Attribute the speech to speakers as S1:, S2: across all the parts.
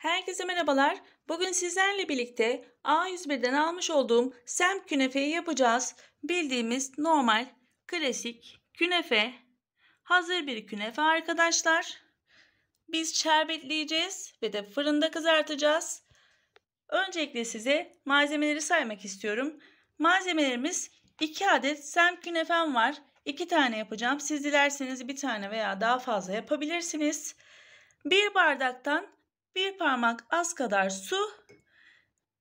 S1: Herkese merhabalar. Bugün sizlerle birlikte A101'den almış olduğum sem künefeyi yapacağız. Bildiğimiz normal, klasik künefe. Hazır bir künefe arkadaşlar. Biz şerbetleyeceğiz ve de fırında kızartacağız. Öncelikle size malzemeleri saymak istiyorum. Malzemelerimiz 2 adet sem künefem var. 2 tane yapacağım. Siz dilerseniz bir tane veya daha fazla yapabilirsiniz. 1 bardaktan bir parmak az kadar su,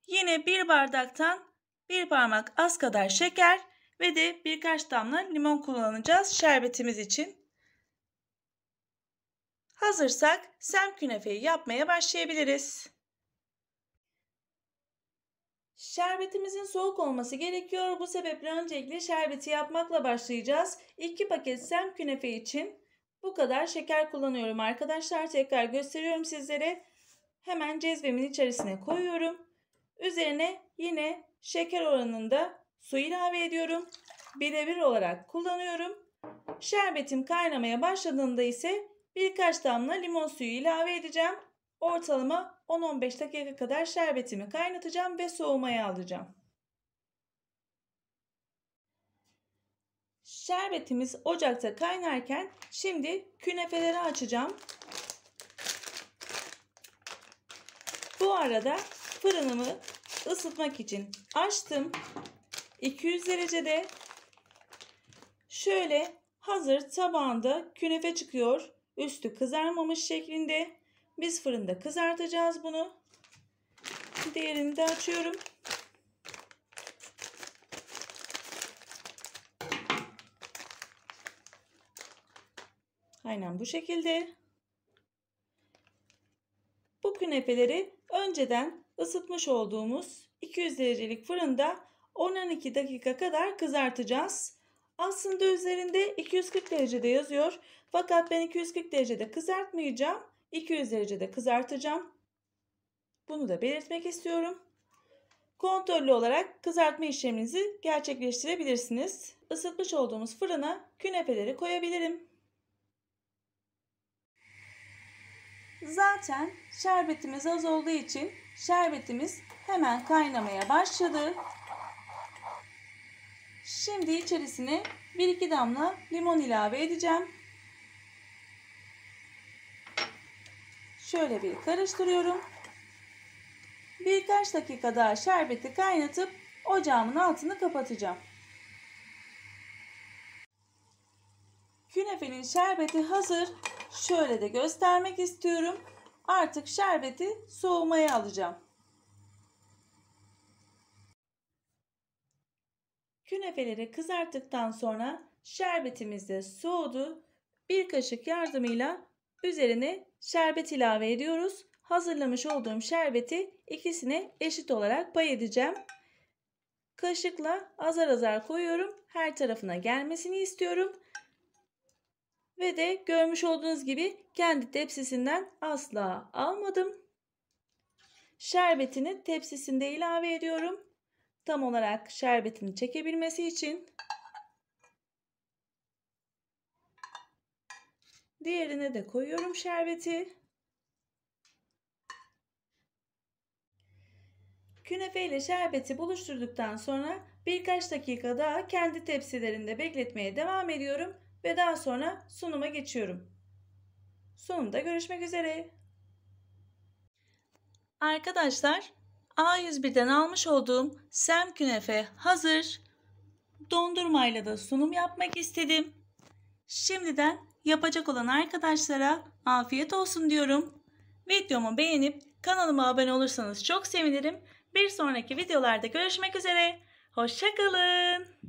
S1: yine bir bardaktan bir parmak az kadar şeker ve de birkaç damla limon kullanacağız şerbetimiz için. Hazırsak sem künefeyi yapmaya başlayabiliriz. Şerbetimizin soğuk olması gerekiyor. Bu sebeple öncelikle şerbeti yapmakla başlayacağız. 2 paket sem künefe için bu kadar şeker kullanıyorum arkadaşlar. Tekrar gösteriyorum sizlere hemen cezvemin içerisine koyuyorum. Üzerine yine şeker oranında su ilave ediyorum. Birebir olarak kullanıyorum. Şerbetim kaynamaya başladığında ise birkaç damla limon suyu ilave edeceğim. Ortalama 10-15 dakika kadar şerbetimi kaynatacağım ve soğumaya alacağım. Şerbetimiz ocakta kaynarken şimdi künefeleri açacağım. Bu arada fırınımı ısıtmak için açtım. 200 derecede şöyle hazır tabağında künefe çıkıyor. Üstü kızarmamış şeklinde. Biz fırında kızartacağız bunu. Diğerini de açıyorum. Aynen bu şekilde. Bu künefeleri önceden ısıtmış olduğumuz 200 derecelik fırında 10-12 dakika kadar kızartacağız. Aslında üzerinde 240 derecede yazıyor. Fakat ben 240 derecede kızartmayacağım. 200 derecede kızartacağım. Bunu da belirtmek istiyorum. Kontrollü olarak kızartma işleminizi gerçekleştirebilirsiniz. Isıtmış olduğumuz fırına künefeleri koyabilirim. Zaten şerbetimiz az olduğu için şerbetimiz hemen kaynamaya başladı. Şimdi içerisine 1-2 damla limon ilave edeceğim. Şöyle bir karıştırıyorum. Birkaç dakika daha şerbeti kaynatıp ocağımın altını kapatacağım. Künefenin şerbeti hazır. Şöyle de göstermek istiyorum. Artık şerbeti soğumaya alacağım. Künefeleri kızarttıktan sonra şerbetimiz de soğudu. Bir kaşık yardımıyla üzerine şerbet ilave ediyoruz. Hazırlamış olduğum şerbeti ikisine eşit olarak pay edeceğim. Kaşıkla azar azar koyuyorum. Her tarafına gelmesini istiyorum. Ve de görmüş olduğunuz gibi kendi tepsisinden asla almadım. Şerbetini tepsisinde ilave ediyorum. Tam olarak şerbetini çekebilmesi için. Diğerine de koyuyorum şerbeti. Künefe ile şerbeti buluşturduktan sonra birkaç dakika daha kendi tepsilerinde bekletmeye devam ediyorum ve daha sonra sunuma geçiyorum. Sunumda görüşmek üzere. Arkadaşlar A101'den almış olduğum sem künefe hazır. Dondurmayla da sunum yapmak istedim. Şimdiden yapacak olan arkadaşlara afiyet olsun diyorum. Videomu beğenip kanalıma abone olursanız çok sevinirim. Bir sonraki videolarda görüşmek üzere. Hoşçakalın.